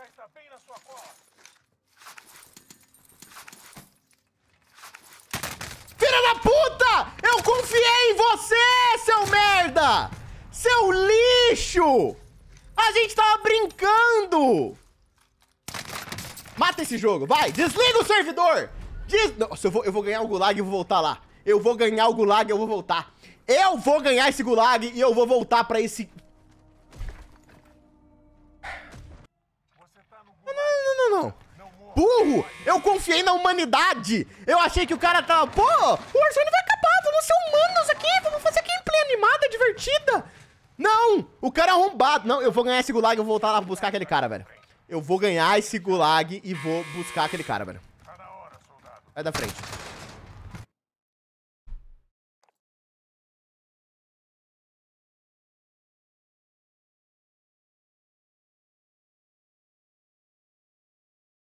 lugar está bem na sua cola. Filha da puta! Eu confiei em você, seu merda! Seu lixo! A gente tava brincando! Mata esse jogo, vai! Desliga o servidor! Des... Nossa, eu vou, eu vou ganhar o gulag e vou voltar lá. Eu vou ganhar o gulag e eu vou voltar. Eu vou ganhar esse gulag e eu vou voltar pra esse erro! Eu confiei na humanidade! Eu achei que o cara tava... Pô, o Warzone vai acabar, vamos ser humanos aqui, vamos fazer gameplay animada, divertida! Não! O cara é arrombado! Não, eu vou ganhar esse gulag e vou voltar lá buscar aquele cara, velho. Eu vou ganhar esse gulag e vou buscar aquele cara, velho. Vai é da frente.